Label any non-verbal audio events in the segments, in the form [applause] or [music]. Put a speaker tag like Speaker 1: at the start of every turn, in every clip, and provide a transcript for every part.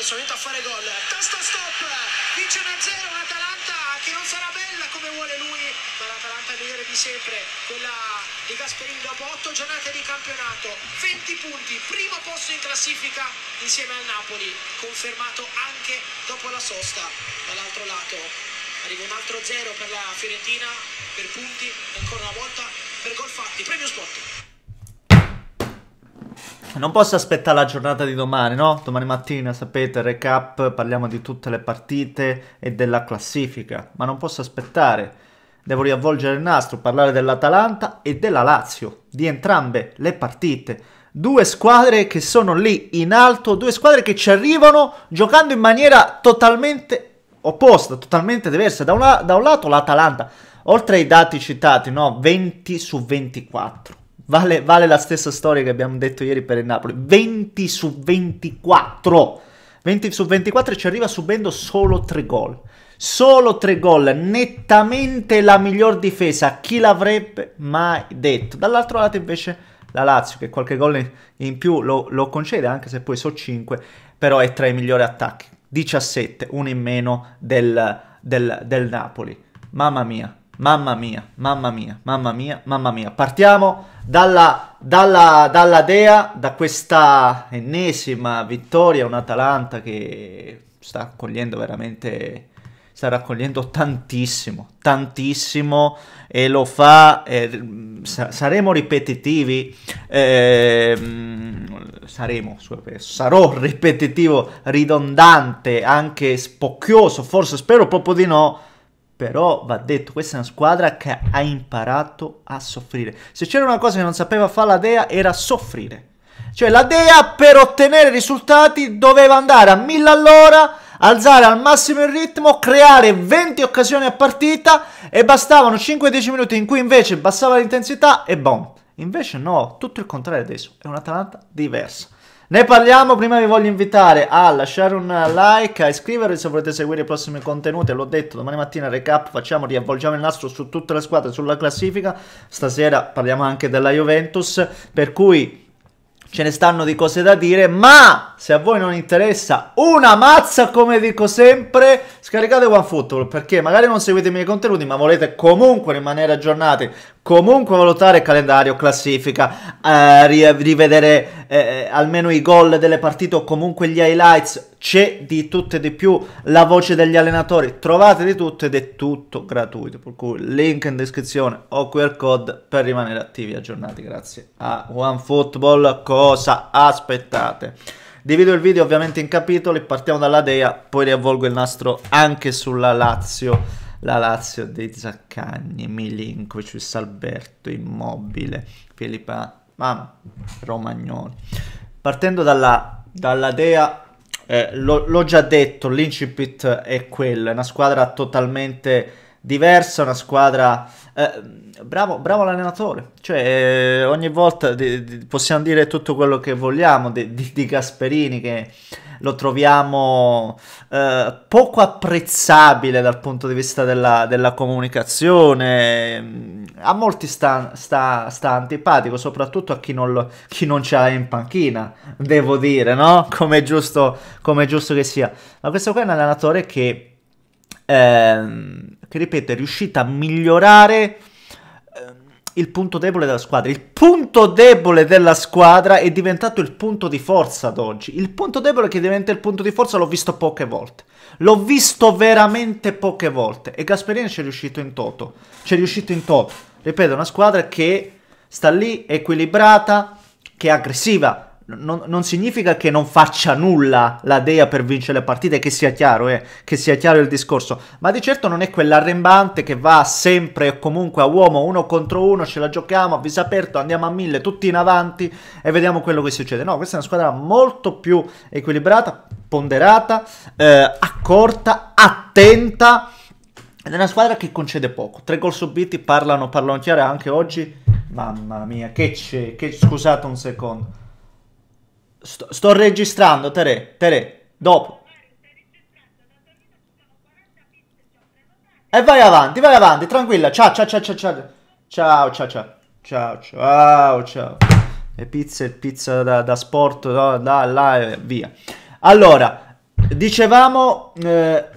Speaker 1: che a fare gol. Testa stop, vince 1-0 un'Atalanta che non sarà bella come vuole lui, ma l'Atalanta è migliore di sempre, quella di Gasperini dopo 8 giornate di campionato, 20 punti, primo posto in classifica insieme al Napoli, confermato anche dopo la sosta. Dall'altro lato arriva un altro 0 per la Fiorentina, per punti, ancora una volta per gol fatti. Premio Spot non posso aspettare la giornata di domani, no? Domani mattina, sapete, recap, parliamo di tutte le partite e della classifica, ma non posso aspettare. Devo riavvolgere il nastro, parlare dell'Atalanta e della Lazio, di entrambe le partite. Due squadre che sono lì in alto, due squadre che ci arrivano giocando in maniera totalmente opposta, totalmente diversa. Da, una, da un lato l'Atalanta, oltre ai dati citati, no? 20 su 24 Vale, vale, la stessa storia che abbiamo detto ieri per il Napoli. 20 su 24. 20 su 24 ci arriva subendo solo 3 gol. Solo 3 gol, nettamente la miglior difesa. Chi l'avrebbe mai detto? Dall'altro lato invece la Lazio che qualche gol in più lo, lo concede, anche se poi so 5, però è tra i migliori attacchi. 17, uno in meno del, del, del Napoli. Mamma mia. Mamma mia, mamma mia, mamma mia, mamma mia. Partiamo dalla, dalla, dalla Dea, da questa ennesima vittoria, un Atalanta che sta cogliendo veramente sta raccogliendo tantissimo, tantissimo e lo fa, eh, sa saremo ripetitivi, ehm, eh, saremo, sarò ripetitivo, ridondante, anche spocchioso, forse spero proprio di no, però va detto, questa è una squadra che ha imparato a soffrire. Se c'era una cosa che non sapeva fare la Dea era soffrire. Cioè la Dea per ottenere risultati doveva andare a 1000 all'ora, alzare al massimo il ritmo, creare 20 occasioni a partita e bastavano 5-10 minuti in cui invece bassava l'intensità e boom. Invece no, tutto il contrario adesso, è una un'Atalanta diversa. Ne parliamo, prima vi voglio invitare a lasciare un like, a iscrivervi se volete seguire i prossimi contenuti, l'ho detto, domani mattina recap, facciamo, riavvolgiamo il nastro su tutte le squadre, sulla classifica, stasera parliamo anche della Juventus, per cui ce ne stanno di cose da dire, ma se a voi non interessa una mazza come dico sempre, scaricate OneFootball perché magari non seguite i miei contenuti, ma volete comunque rimanere aggiornati comunque valutare calendario, classifica, eh, rivedere eh, almeno i gol delle partite o comunque gli highlights, c'è di tutto e di più la voce degli allenatori, trovate di tutto ed è tutto gratuito, per cui link in descrizione o QR code per rimanere attivi e aggiornati, grazie a OneFootball, cosa aspettate? Divido il video ovviamente in capitoli, partiamo dalla Dea, poi riavvolgo il nastro anche sulla Lazio la Lazio dei Zaccagni, Milinkovic, Alberto, Immobile, Filippa, ah, Romagnoli. Partendo dalla, dalla Dea, eh, lo, l'ho già detto, l'incipit è quello, è una squadra totalmente diversa, una squadra... Eh, bravo, bravo l'allenatore, cioè eh, ogni volta di, di, possiamo dire tutto quello che vogliamo di, di Gasperini che lo troviamo eh, poco apprezzabile dal punto di vista della, della comunicazione, mm, a molti sta, sta, sta, antipatico, soprattutto a chi non, lo, chi non ce l'ha in panchina, devo dire, no? Come è giusto, come giusto che sia. Ma questo qua è un allenatore che, eh, che ripeto, è riuscito a migliorare il punto debole della squadra. Il punto debole della squadra è diventato il punto di forza ad oggi. Il punto debole che diventa il punto di forza l'ho visto poche volte. L'ho visto veramente poche volte. E Gasperini ci è riuscito in toto. Ci è riuscito in toto. Ripeto, una squadra che sta lì, equilibrata, che è aggressiva, non, non, significa che non faccia nulla la Dea per vincere le partite, che sia chiaro, eh, che sia chiaro il discorso, ma di certo non è quell'arrembante che va sempre e comunque a uomo uno contro uno, ce la giochiamo, avviso aperto, andiamo a mille, tutti in avanti e vediamo quello che succede. No, questa è una squadra molto più equilibrata, ponderata, eh, accorta, attenta. Ed è una squadra che concede poco. Tre gol subiti parlano, parlano chiaro anche oggi. Mamma mia, che c'è? Che... Scusate un secondo. Sto, sto registrando, Tere, Tere, dopo. E vai avanti, vai avanti, tranquilla. Ciao, ciao, ciao, ciao, ciao. Ciao, ciao, ciao. Ciao, ciao, ciao. E pizza, pizza da, da sport, da, da, là via. Allora, dicevamo... Eh,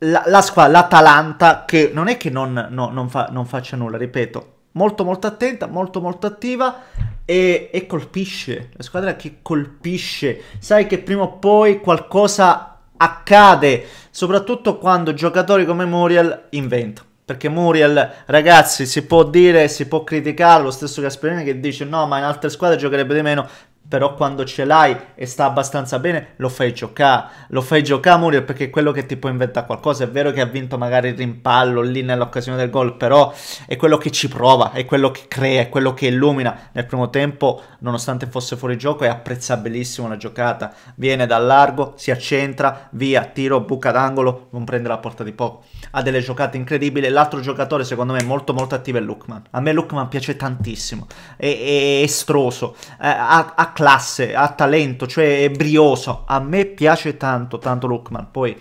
Speaker 1: la, la squadra, l'Atalanta, che non è che non, no, non, fa, non faccia nulla, ripeto, molto molto attenta, molto molto attiva, e, e colpisce, la squadra che colpisce, sai che prima o poi qualcosa accade, soprattutto quando giocatori come Muriel inventa perché Muriel, ragazzi, si può dire, si può criticare, lo stesso Gasperini che dice no, ma in altre squadre giocherebbe di meno, però quando ce l'hai e sta abbastanza bene lo fai giocare, lo fai giocare Muriel perché è quello che ti può inventare qualcosa, è vero che ha vinto magari il rimpallo lì nell'occasione del gol, però è quello che ci prova, è quello che crea, è quello che illumina, nel primo tempo nonostante fosse fuori gioco è apprezzabilissimo la giocata, viene dal largo, si accentra, via, tiro, buca d'angolo, non prende la porta di poco, ha delle giocate incredibili, l'altro giocatore secondo me molto molto attivo è Lukman, a me Lukman piace tantissimo, è, è estroso, eh, ha, ha classe, ha talento, cioè è brioso. A me piace tanto, tanto Lookman. Poi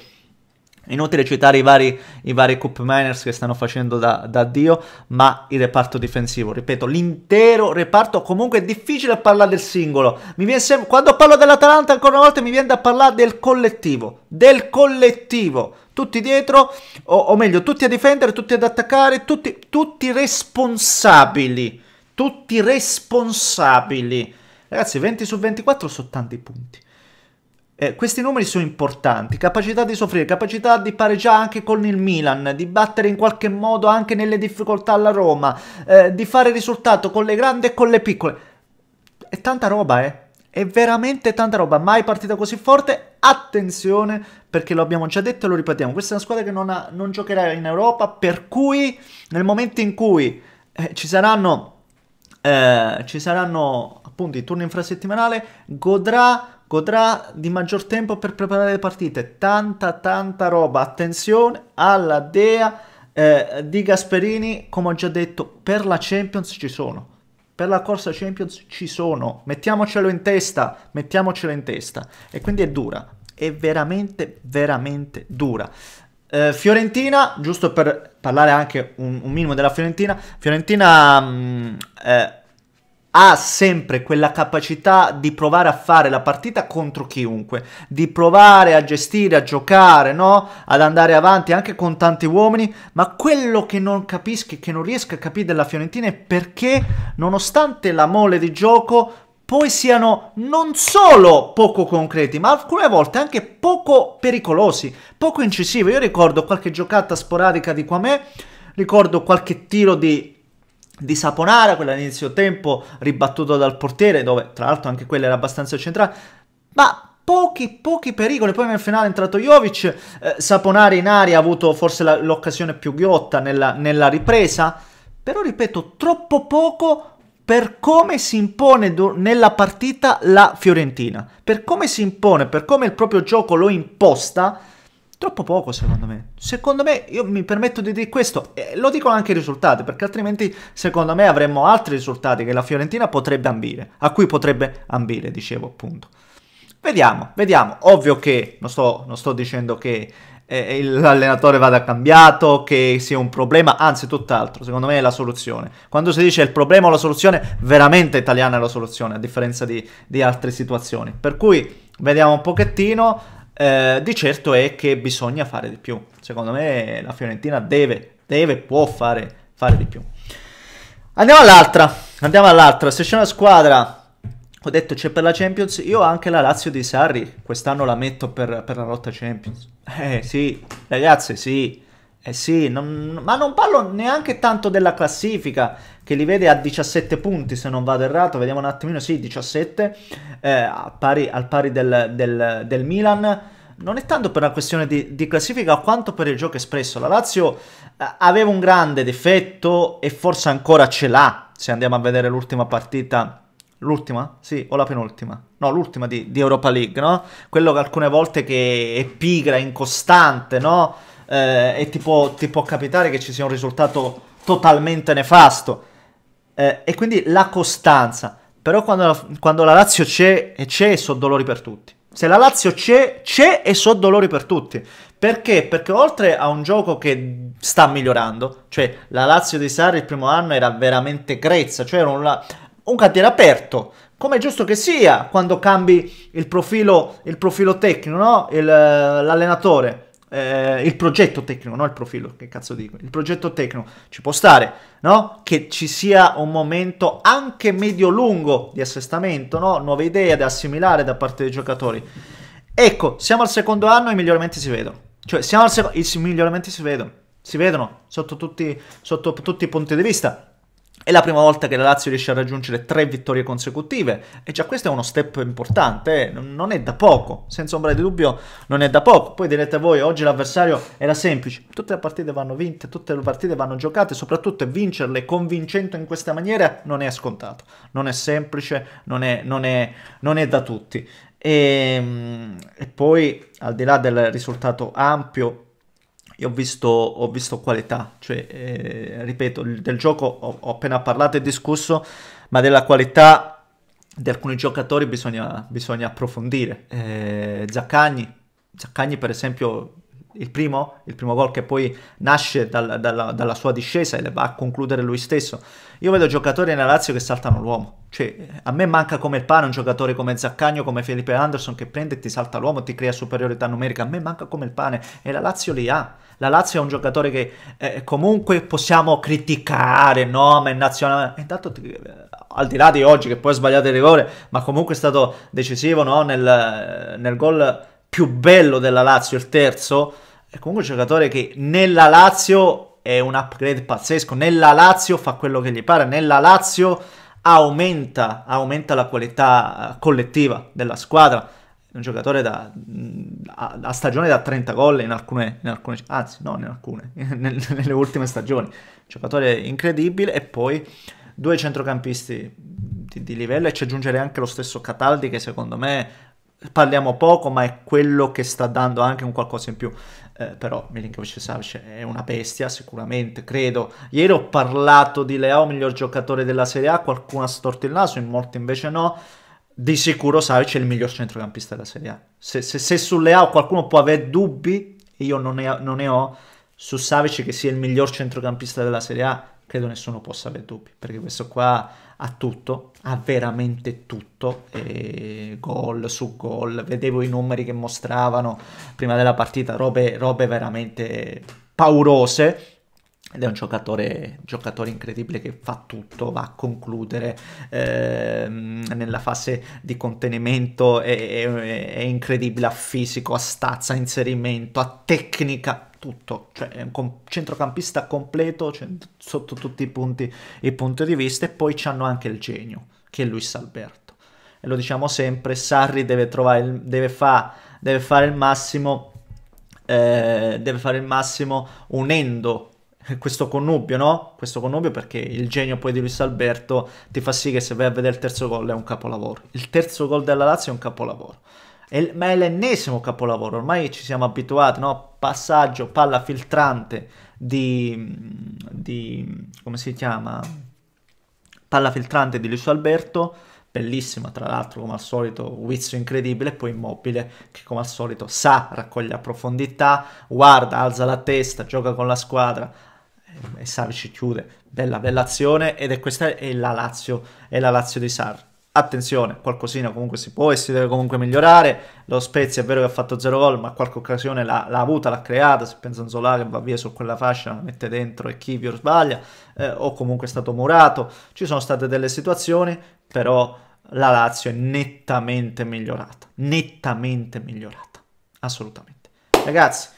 Speaker 1: Inutile citare i vari, i vari Cup Miners che stanno facendo da, da, Dio, ma il reparto difensivo, ripeto, l'intero reparto comunque è difficile parlare del singolo. Sem- quando parlo dell'Atalanta ancora una volta mi viene da parlare del collettivo, del collettivo. Tutti dietro, o, o meglio, tutti a difendere, tutti ad attaccare, tutti, tutti responsabili, tutti responsabili Ragazzi, 20 su 24 sono tanti punti. Eh, questi numeri sono importanti, capacità di soffrire, capacità di pareggiare anche con il Milan, di battere in qualche modo anche nelle difficoltà alla Roma, eh, di fare risultato con le grandi e con le piccole. È tanta roba, eh. È veramente tanta roba, mai partita così forte. Attenzione, perché lo abbiamo già detto e lo ripetiamo. Questa è una squadra che non, ha, non giocherà in Europa, per cui nel momento in cui eh, ci saranno... Eh, ci saranno appunto il turno infrasettimanale, godrà, godrà di maggior tempo per preparare le partite. Tanta, tanta roba. Attenzione alla dea eh, di Gasperini, come ho già detto, per la Champions ci sono. Per la corsa Champions ci sono. Mettiamocelo in testa, mettiamocelo in testa. E quindi è dura, è veramente, veramente dura. Eh, Fiorentina, giusto per parlare anche un, un minimo della Fiorentina, Fiorentina mh, mm, eh, ha sempre quella capacità di provare a fare la partita contro chiunque, di provare a gestire, a giocare, no? ad andare avanti anche con tanti uomini, ma quello che non capisco, che non riesco a capire della Fiorentina è perché nonostante la mole di gioco poi siano non solo poco concreti, ma alcune volte anche poco pericolosi, poco incisivi. Io ricordo qualche giocata sporadica di Quamè, ricordo qualche tiro di di Saponara, quella all'inizio tempo ribattuto dal portiere, dove tra l'altro anche quella era abbastanza centrale, ma pochi pochi pericoli poi nel finale è entrato Jovic eh, Saponari in aria ha avuto forse la, l'occasione più ghiotta nella, nella, ripresa però ripeto troppo poco per come si impone do- nella partita la Fiorentina per come si impone per come il proprio gioco lo imposta Troppo poco secondo me. Secondo me, io mi permetto di dire questo, e lo dico anche i risultati, perché altrimenti secondo me avremmo altri risultati che la Fiorentina potrebbe ambire, a cui potrebbe ambire, dicevo appunto. Vediamo, vediamo. Ovvio che non sto, non sto dicendo che eh, l'allenatore vada cambiato, che sia un problema, anzi tutt'altro, secondo me è la soluzione. Quando si dice il problema o la soluzione, veramente italiana è la soluzione, a differenza di, di altre situazioni. Per cui vediamo un pochettino eh, di certo è che bisogna fare di più. Secondo me la Fiorentina deve, deve, può fare, fare di più. Andiamo all'altra, andiamo all'altra. Se c'è una squadra, ho detto c'è per la Champions, io anche la Lazio di Sarri, quest'anno la metto per, per la rotta Champions. Eh sì, ragazzi, sì. Eh sì, non, ma non parlo neanche tanto della classifica che li vede a 17 punti se non vado errato, vediamo un attimino, sì 17 eh, al pari, al pari del, del, del, Milan. Non è tanto per una questione di, di, classifica quanto per il gioco espresso. La Lazio eh, aveva un grande difetto e forse ancora ce l'ha se andiamo a vedere l'ultima partita. L'ultima? Sì, o la penultima? No, l'ultima di, di Europa League, no? Quello che alcune volte che è pigra, incostante, no? eh, e ti può, ti può, capitare che ci sia un risultato totalmente nefasto. Eh, e quindi la costanza. Però quando la, quando la Lazio c'è, e c'è, e so dolori per tutti. Se la Lazio c'è, c'è e so dolori per tutti. Perché? Perché oltre a un gioco che sta migliorando, cioè la Lazio di Sarri il primo anno era veramente grezza, cioè era un, un cantiere aperto, come è giusto che sia quando cambi il profilo, il profilo tecnico, no? il, eh, l'allenatore eh, il progetto tecnico, non il profilo, che cazzo dico, il progetto tecnico ci può stare, no? Che ci sia un momento anche medio-lungo di assestamento, no? Nuove idee da assimilare da parte dei giocatori. Ecco, siamo al secondo anno e i miglioramenti si vedono. Cioè, siamo al secondo... i miglioramenti si vedono. Si vedono sotto tutti, sotto tutti i punti di vista. È la prima volta che la Lazio riesce a raggiungere tre vittorie consecutive e già questo è uno step importante, eh? non è da poco, senza ombra di dubbio non è da poco. Poi direte voi, oggi l'avversario era semplice, tutte le partite vanno vinte, tutte le partite vanno giocate, soprattutto vincerle convincendo in questa maniera non è scontato, non è semplice, non è, non è, non è da tutti. E, ehm, e poi al di là del risultato ampio io ho visto, ho visto qualità, cioè, eh, ripeto, del gioco ho, ho, appena parlato e discusso, ma della qualità di alcuni giocatori bisogna, bisogna approfondire. Eh, Zaccagni, Zaccagni per esempio il primo, il primo gol che poi nasce dal, dalla, dalla, sua discesa e le va a concludere lui stesso. Io vedo giocatori nella Lazio che saltano l'uomo, cioè a me manca come il pane un giocatore come Zaccagno, come Felipe Anderson che prende e ti salta l'uomo, ti crea superiorità numerica, a me manca come il pane e la Lazio li ha. La Lazio è un giocatore che eh, comunque possiamo criticare, no, ma è nazionale, intanto eh, al di là di oggi che poi ha sbagliato il rigore, ma comunque è stato decisivo no? nel, nel gol più bello della Lazio, il terzo, è comunque un giocatore che nella Lazio è un upgrade pazzesco, nella Lazio fa quello che gli pare, nella Lazio aumenta, aumenta la qualità eh, collettiva della squadra. Un giocatore da, mm, a, a stagione da 30 gol in alcune, in alcune anzi, non in alcune, [laughs] nelle, nelle ultime stagioni. Un giocatore incredibile e poi due centrocampisti di, di livello e ci aggiungere anche lo stesso Cataldi che secondo me parliamo poco, ma è quello che sta dando anche un qualcosa in più. Eh, però Milinkovic Savic è una bestia, sicuramente, credo. Ieri ho parlato di Leao, miglior giocatore della Serie A, qualcuno ha storto il naso, in molti invece no. Di sicuro Savic è il miglior centrocampista della Serie A. Se, se, se su Leao qualcuno può avere dubbi, io non ne, non ne ho, su Savic che sia il miglior centrocampista della Serie A, credo nessuno possa avere dubbi, perché questo qua ha tutto, ha veramente tutto, e gol su gol, vedevo i numeri che mostravano prima della partita, robe, robe veramente paurose ed è un giocatore, giocatore, incredibile che fa tutto, va a concludere eh, nella fase di contenimento, è, è, è incredibile a fisico, a stazza, a inserimento, a tecnica, tutto, cioè è un com- centrocampista completo cent- cioè, sotto tutti i punti, i punti di vista e poi c'hanno anche il genio, che è Luis Alberto. E lo diciamo sempre, Sarri deve, trovare il, deve, fa, deve fare il massimo, eh, deve fare il massimo unendo questo connubio, no? Questo connubio perché il genio poi di Luis Alberto ti fa sì che se vai a vedere il terzo gol è un capolavoro. Il terzo gol della Lazio è un capolavoro è, ma è l'ennesimo capolavoro, ormai ci siamo abituati, no? Passaggio, palla filtrante di, di come si chiama? Palla filtrante di Lucio Alberto, bellissima tra l'altro come al solito Wizzo incredibile poi Immobile che come al solito sa raccoglie a profondità guarda alza la testa gioca con la squadra e Savi ci chiude bella bella azione ed è questa è la Lazio è la Lazio di Sarri attenzione, qualcosina comunque si può e si deve comunque migliorare. Lo Spezia è vero che ha fatto 0 gol, ma qualche occasione l'ha, l'ha avuta, l'ha creata. Se pensa a Zola che va via su quella fascia, la mette dentro e Kivio sbaglia, eh, o comunque è stato murato. Ci sono state delle situazioni, però la Lazio è nettamente migliorata. Nettamente migliorata, assolutamente. Ragazzi,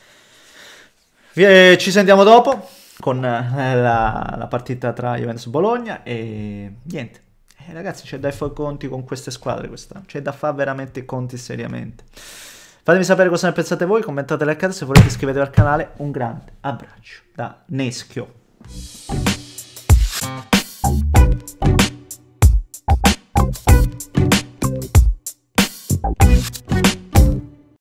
Speaker 1: vi, eh, ci sentiamo dopo con eh, la, la partita tra Juventus e Bologna e niente eh, ragazzi, c'è da fare conti con queste squadre quest'anno. C'è da fare veramente conti seriamente. Fatemi sapere cosa ne pensate voi, commentate, le accade, se volete iscrivetevi al canale. Un grande abbraccio da Neschio.